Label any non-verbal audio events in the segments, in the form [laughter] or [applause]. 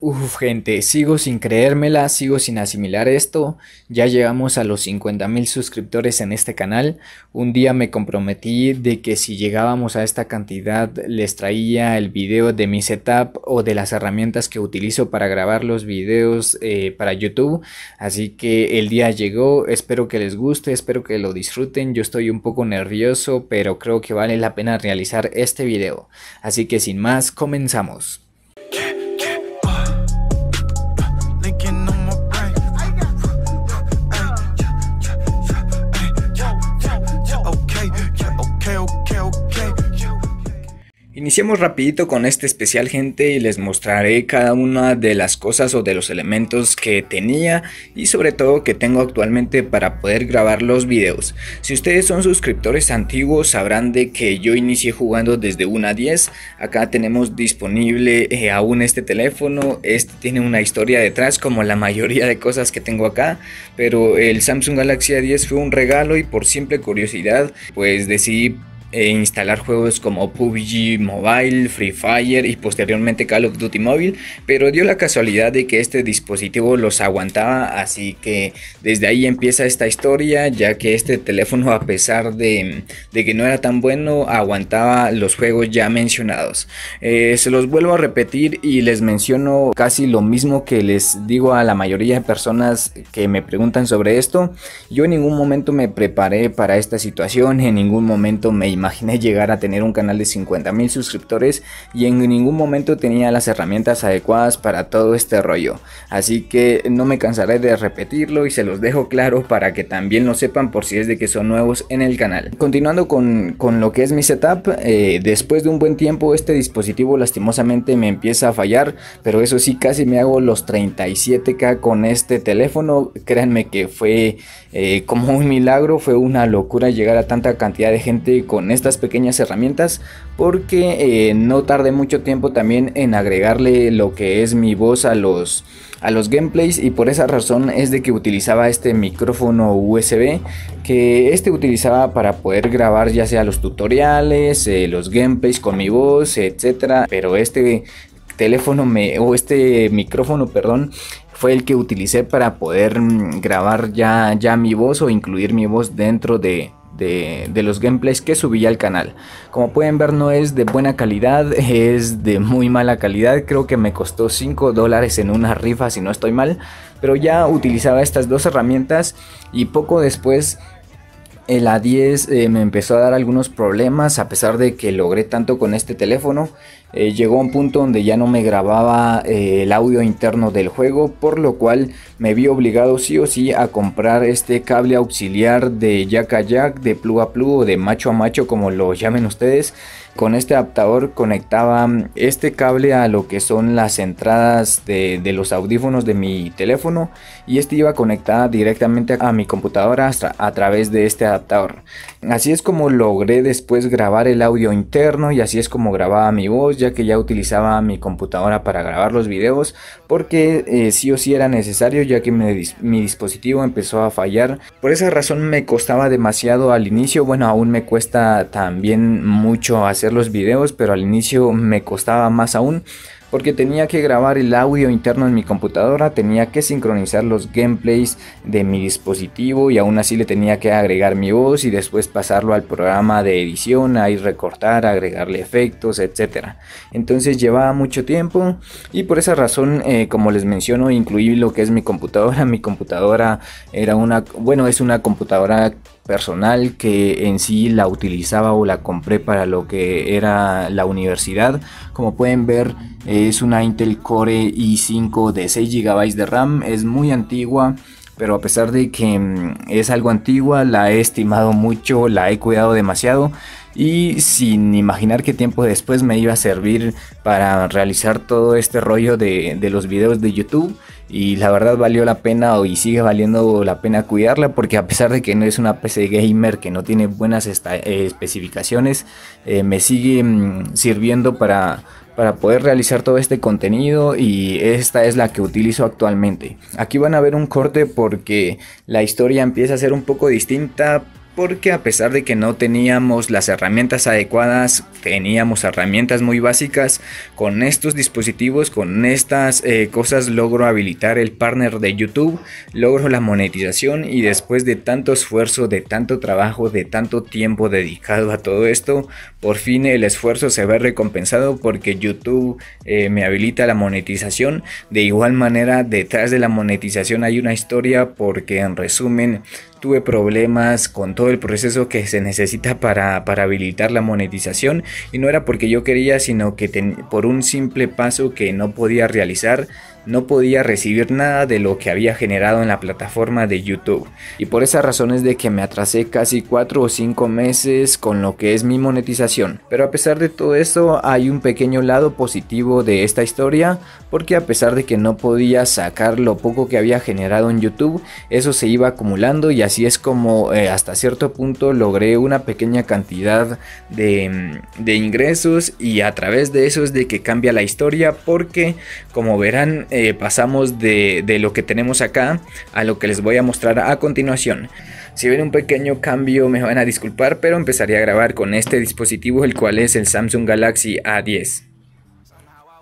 Uf, gente, sigo sin creérmela, sigo sin asimilar esto. Ya llegamos a los 50 mil suscriptores en este canal. Un día me comprometí de que si llegábamos a esta cantidad les traía el video de mi setup o de las herramientas que utilizo para grabar los videos eh, para YouTube. Así que el día llegó, espero que les guste, espero que lo disfruten. Yo estoy un poco nervioso, pero creo que vale la pena realizar este video. Así que sin más, comenzamos. Iniciemos rapidito con este especial gente y les mostraré cada una de las cosas o de los elementos que tenía y sobre todo que tengo actualmente para poder grabar los videos. Si ustedes son suscriptores antiguos sabrán de que yo inicié jugando desde 1 a 10. Acá tenemos disponible eh, aún este teléfono. Este tiene una historia detrás como la mayoría de cosas que tengo acá. Pero el Samsung Galaxy A10 fue un regalo y por simple curiosidad pues decidí e instalar juegos como PUBG Mobile, Free Fire y posteriormente Call of Duty Mobile, pero dio la casualidad de que este dispositivo los aguantaba, así que desde ahí empieza esta historia, ya que este teléfono a pesar de, que no era tan bueno, aguantaba los juegos ya mencionados. Eh, se los vuelvo a repetir y les menciono casi lo mismo que les digo a la mayoría de personas que me preguntan sobre esto, yo en ningún momento me preparé para esta situación, en ningún momento me imaginé imaginé llegar a tener un canal de 50.000 suscriptores y en ningún momento tenía las herramientas adecuadas para todo este rollo. Así que no me cansaré de repetirlo y se los dejo claro para que también lo sepan por si es de que son nuevos en el canal. Continuando con, lo que es mi setup, eh, después de un buen tiempo este dispositivo lastimosamente me empieza a fallar, pero eso sí casi me hago los 37k con este teléfono. Créanme que fue eh, como un milagro, fue una locura llegar a tanta cantidad de gente con estas pequeñas herramientas porque eh, no tardé mucho tiempo también en agregarle lo que es mi voz a los, a los gameplays y por esa razón es de que utilizaba este micrófono USB que este utilizaba para poder grabar ya sea los tutoriales, eh, los gameplays con mi voz, etcétera, pero este teléfono me, o este micrófono, perdón, fue el que utilicé para poder mm, grabar ya, ya mi voz o incluir mi voz dentro de, de, los gameplays que subía al canal. Como pueden ver no es de buena calidad, [laughs] es de muy mala calidad, creo que me costó 5 dólares en una rifa si no estoy mal, pero ya utilizaba estas dos herramientas y poco después el eh, A10 eh, me empezó a dar algunos problemas a pesar de que logré tanto con este teléfono. Eh, llegó a un punto donde ya no me grababa el audio interno del juego, por lo cual me vi obligado sí o sí a comprar este cable auxiliar de jack a jack, de plug a plug o de macho a macho como lo llamen ustedes. Con este adaptador conectaba mm, este cable a lo que son las entradas de, los audífonos de mi teléfono y este iba conectada directamente a mi computadora a través de este adaptador. Así es como logré después grabar el audio interno y así es como grababa mi voz ya que ya utilizaba mi computadora para grabar los videos porque eh, sí o sí era necesario ya que mi dispositivo empezó a fallar. Por esa razón me costaba demasiado al inicio, bueno aún me cuesta también mucho hacer los videos, pero al inicio me costaba más aún porque tenía que grabar el audio interno en mi computadora, tenía que sincronizar los gameplays de mi dispositivo y aún así le tenía que agregar mi voz y después pasarlo al programa de edición, ahí recortar, agregarle efectos, etc. Entonces llevaba mucho tiempo y por esa razón, eh, como les menciono, incluí lo que es mi computadora. [laughs] Mi computadora era una, bueno, es una computadora personal que en sí la utilizaba o la compré para lo que era la universidad. Como pueden ver es una Intel Core i5 de 6 GB de RAM, es muy antigua. Pero a pesar de que mm, es algo antigua, la he estimado mucho, la he cuidado demasiado y sin imaginar qué tiempo después me iba a servir para realizar todo este rollo de, los videos de YouTube y la verdad valió la pena y sigue valiendo la pena cuidarla porque a pesar de que no es una PC gamer que no tiene buenas eh, especificaciones eh, me sigue mm, sirviendo para para poder realizar todo este contenido y esta es la que utilizo actualmente. Aquí van a ver un corte porque la historia empieza a ser un poco distinta porque a pesar de que no teníamos las herramientas adecuadas, teníamos herramientas muy básicas, con estos dispositivos, con estas eh, cosas logro habilitar el partner de YouTube, logro la monetización y después de tanto esfuerzo, de tanto trabajo, de tanto tiempo dedicado a todo esto, por fin el esfuerzo se ve recompensado porque YouTube eh, me habilita la monetización. De igual manera, detrás de la monetización hay una historia porque en resumen, tuve problemas con todo el proceso que se necesita para, habilitar la monetización y no era porque yo quería, sino que por un simple paso que no podía realizar, no podía recibir nada de lo que había generado en la plataforma de YouTube. Y por esas razones de que me atrasé casi 4 o 5 meses con lo que es mi monetización. Pero a pesar de todo eso, hay un pequeño lado positivo de esta historia, porque a pesar de que no podía sacar lo poco que había generado en YouTube, eso se iba acumulando y así es como eh, hasta cierto punto logré una pequeña cantidad mm, de, ingresos y a través de eso es de que cambia la historia porque como verán eh, pasamos de, de lo que tenemos acá a lo que les voy a mostrar a continuación. Si ven un pequeño cambio me van a disculpar, pero empezaré a grabar con este dispositivo, el cual es el Samsung Galaxy A10.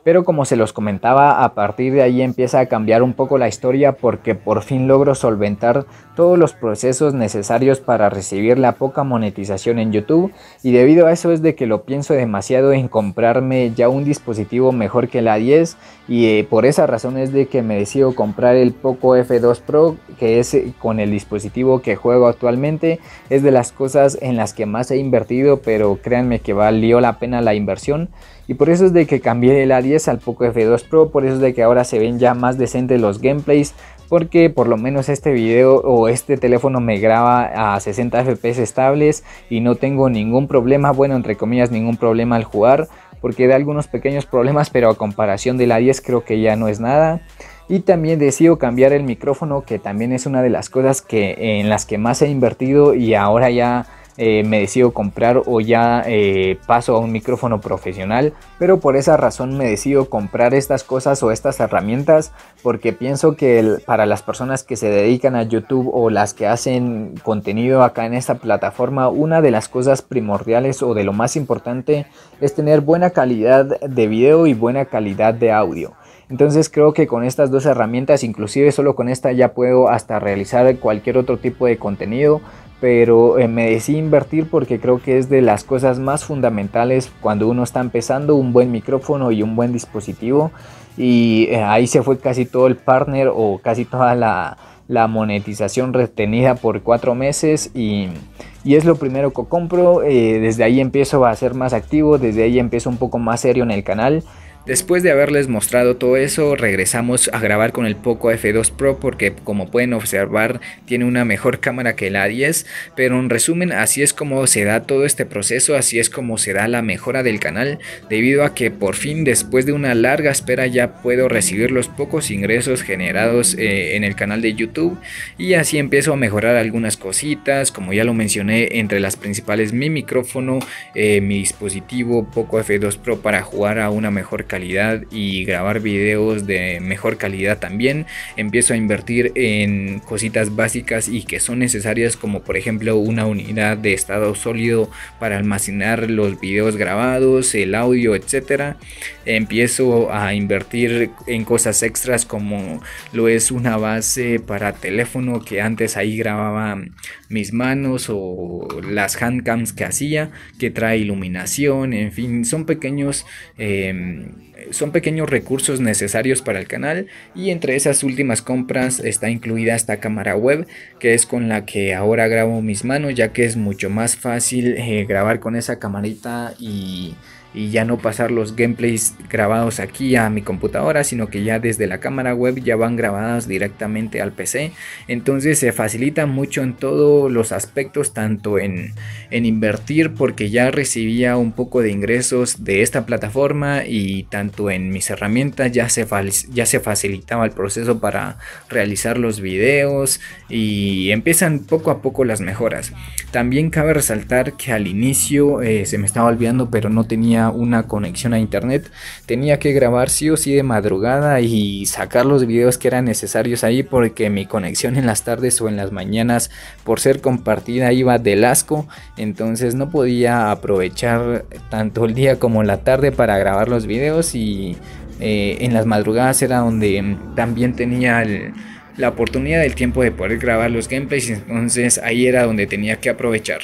Pero como se los comentaba, a partir de ahí empieza a cambiar un poco la historia porque por fin logro solventar todos los procesos necesarios para recibir la poca monetización en YouTube y debido a eso es de que lo pienso demasiado en comprarme ya un dispositivo mejor que la 10 y eh, por esa razón es de que me decido comprar el Poco F2 Pro que es eh, con el dispositivo que juego actualmente es de las cosas en las que más he invertido pero créanme que valió la pena la inversión y por eso es de que cambié el A10 al Poco F2 Pro, por eso es de que ahora se ven ya más decentes los gameplays, porque por lo menos este video o este teléfono me graba a 60 FPS estables y no tengo ningún problema, bueno entre comillas ningún problema al jugar, porque da algunos pequeños problemas, pero a comparación del A10 creo que ya no es nada. Y también decido cambiar el micrófono, que también es una de las cosas que, en las que más he invertido y ahora ya eh, me decido comprar o ya eh, paso a un micrófono profesional, pero por esa razón me decido comprar estas cosas o estas herramientas porque pienso que para las personas que se dedican a YouTube o las que hacen contenido acá en esta plataforma, una de las cosas primordiales o de lo más importante es tener buena calidad de video y buena calidad de audio. Entonces creo que con estas dos herramientas, inclusive solo con esta ya puedo hasta realizar cualquier otro tipo de contenido pero eh, me decidí invertir porque creo que es de las cosas más fundamentales cuando uno está empezando, un buen micrófono y un buen dispositivo. Y eh, ahí se fue casi todo el partner o casi toda la, monetización retenida por cuatro meses y, y es lo primero que compro. Eh, desde ahí empiezo a ser más activo, desde ahí empiezo un poco más serio en el canal. Después de haberles mostrado todo eso, regresamos a grabar con el Poco F2 Pro porque como pueden observar tiene una mejor cámara que la 10, pero en resumen así es como se da todo este proceso, así es como se da la mejora del canal, debido a que por fin después de una larga espera ya puedo recibir los pocos ingresos generados eh, en el canal de YouTube y así empiezo a mejorar algunas cositas, como ya lo mencioné entre las principales mi micrófono, eh, mi dispositivo Poco F2 Pro para jugar a una mejor calidad y grabar videos de mejor calidad también. Empiezo a invertir en cositas básicas y que son necesarias como por ejemplo una unidad de estado sólido para almacenar los videos grabados, el audio, etcétera. Empiezo a invertir en cosas extras como lo es una base para teléfono que antes ahí grababa mis manos o las handcams que hacía, que trae iluminación, en fin, son pequeños em, eh, son pequeños recursos necesarios para el canal y entre esas últimas compras está incluida esta cámara web que es con la que ahora grabo mis manos ya que es mucho más fácil eh, grabar con esa camarita y y ya no pasar los gameplays grabados aquí a mi computadora, sino que ya desde la cámara web ya van grabadas directamente al PC. Entonces se facilita mucho en todos los aspectos, tanto en, invertir porque ya recibía un poco de ingresos de esta plataforma y tanto en mis herramientas ya se, ya se facilitaba el proceso para realizar los videos y empiezan poco a poco las mejoras. También cabe resaltar que al inicio eh, se me estaba olvidando pero no tenía una conexión a internet, tenía que grabar sí o sí de madrugada y sacar los videos que eran necesarios ahí porque mi conexión en las tardes o en las mañanas por ser compartida iba del asco, entonces no podía aprovechar tanto el día como la tarde para grabar los videos y eh, en las madrugadas era donde también tenía la oportunidad del tiempo de poder grabar los gameplays, entonces ahí era donde tenía que aprovechar.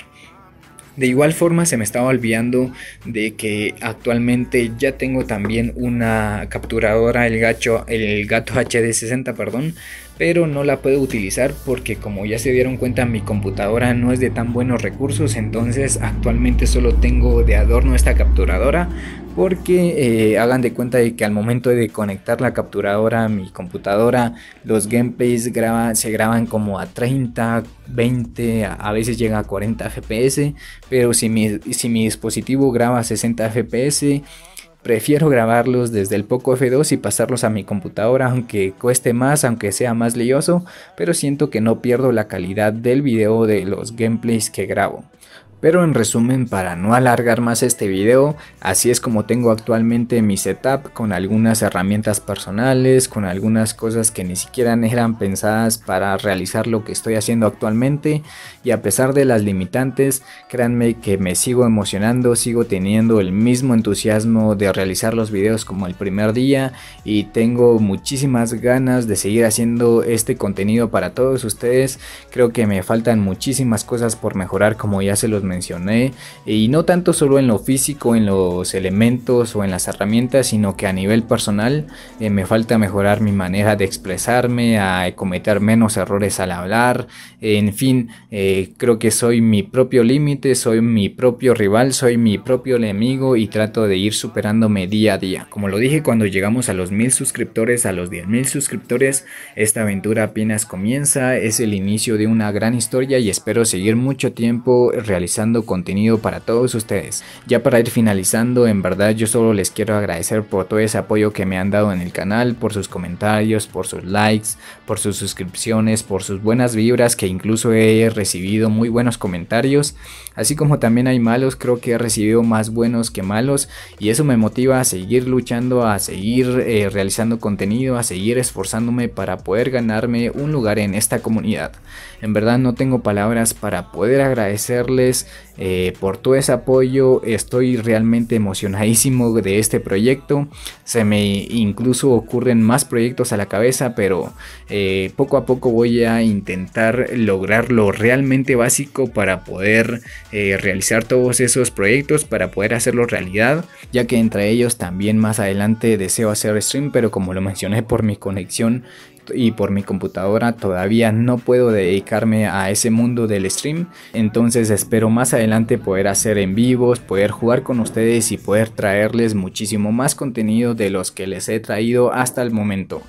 De igual forma se me estaba olvidando de que actualmente ya tengo también una capturadora el, el gato HD60, perdón, pero no la puedo utilizar porque como ya se dieron cuenta mi computadora no es de tan buenos recursos, entonces actualmente solo tengo de adorno esta capturadora porque eh, hagan de cuenta de que al momento de conectar la capturadora a mi computadora, los gameplays se graban como a 30, 20, a, veces llega a 40 FPS, pero si mi, si mi dispositivo graba a 60 FPS, Prefiero grabarlos desde el Poco F2 y pasarlos a mi computadora, aunque cueste más, aunque sea más lioso, pero siento que no pierdo la calidad del video de los gameplays que grabo. Pero en resumen, para no alargar más este video, así es como tengo actualmente mi setup con algunas herramientas personales, con algunas cosas que ni siquiera eran pensadas para realizar lo que estoy haciendo actualmente y a pesar de las limitantes, créanme que me sigo emocionando, sigo teniendo el mismo entusiasmo de realizar los videos como el primer día y tengo muchísimas ganas de seguir haciendo este contenido para todos ustedes, creo que me faltan muchísimas cosas por mejorar como ya se los mencioné, y no tanto solo en lo físico, en los elementos o en las herramientas, sino que a nivel personal eh, me falta mejorar mi manera de expresarme, a cometer menos errores al hablar, en fin, eh, creo que soy mi propio límite, soy mi propio rival, soy mi propio enemigo y trato de ir superándome día a día. Como lo dije cuando llegamos a los mil suscriptores, a los diez mil suscriptores, esta aventura apenas comienza, es el inicio de una gran historia y espero seguir mucho tiempo realizando contenido para todos ustedes. Ya para ir finalizando, en verdad yo solo les quiero agradecer por todo ese apoyo que me han dado en el canal, por sus comentarios, por sus likes, por sus suscripciones, por sus buenas vibras que incluso he recibido muy buenos comentarios. Así como también hay malos, creo que he recibido más buenos que malos y eso me motiva a seguir luchando, a seguir eh, realizando contenido, a seguir esforzándome para poder ganarme un lugar en esta comunidad. En verdad no tengo palabras para poder agradecerles eh, por todo ese apoyo. Estoy realmente emocionadísimo de este proyecto. Se me incluso ocurren más proyectos a la cabeza, pero eh, poco a poco voy a intentar lograr lo realmente básico para poder eh, realizar todos esos proyectos, para poder hacerlo realidad, ya que entre ellos también más adelante deseo hacer stream, pero como lo mencioné por mi conexión y por mi computadora todavía no puedo dedicarme a ese mundo del stream. Entonces espero más adelante poder hacer en vivos, poder jugar con ustedes y poder traerles muchísimo más contenido de los que les he traído hasta el momento.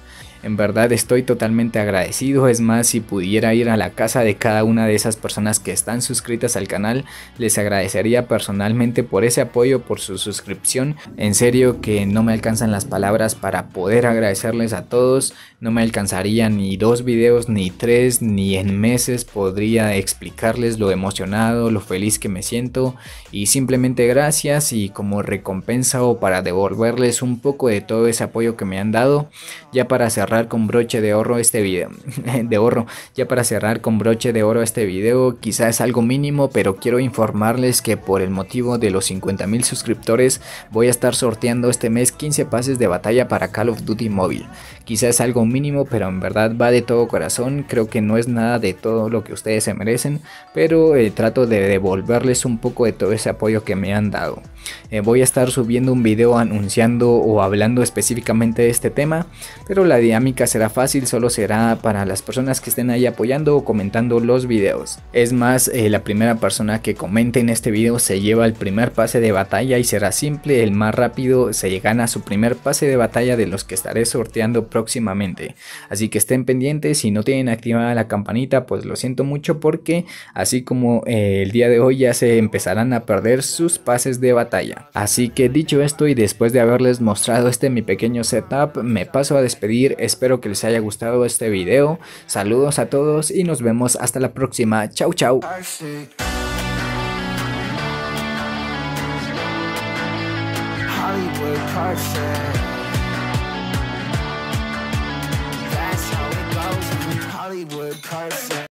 En verdad estoy totalmente agradecido, es más, si pudiera ir a la casa de cada una de esas personas que están suscritas al canal, les agradecería personalmente por ese apoyo, por su suscripción. En serio que no me alcanzan las palabras para poder agradecerles a todos no me alcanzaría ni dos videos, ni tres, ni en meses podría explicarles lo emocionado, lo feliz que me siento y simplemente gracias y como recompensa o para devolverles un poco de todo ese apoyo que me han dado, ya para cerrar con broche de oro este video, [laughs] de oro, ya para cerrar con broche de oro este video, quizás es algo mínimo, pero quiero informarles que por el motivo de los 50.000 suscriptores voy a estar sorteando este mes 15 pases de batalla para Call of Duty Mobile, quizás es algo mínimo, pero en verdad va de todo corazón. Creo que no es nada de todo lo que ustedes se merecen, pero eh, trato de devolverles un poco de todo ese apoyo que me han dado. Eh, voy a estar subiendo un video anunciando o hablando específicamente de este tema, pero la dinámica será fácil, solo será para las personas que estén ahí apoyando o comentando los videos. Es más, eh, la primera persona que comente en este video se lleva el primer pase de batalla y será simple, el más rápido se a su primer pase de batalla de los que estaré sorteando próximamente. Así que estén pendientes, si no tienen activada la campanita, pues lo siento mucho porque así como eh, el día de hoy ya se empezarán a perder sus pases de batalla Así que dicho esto y después de haberles mostrado este mi pequeño setup, me paso a despedir, espero que les haya gustado este video, saludos a todos y nos vemos hasta la próxima, chau chau.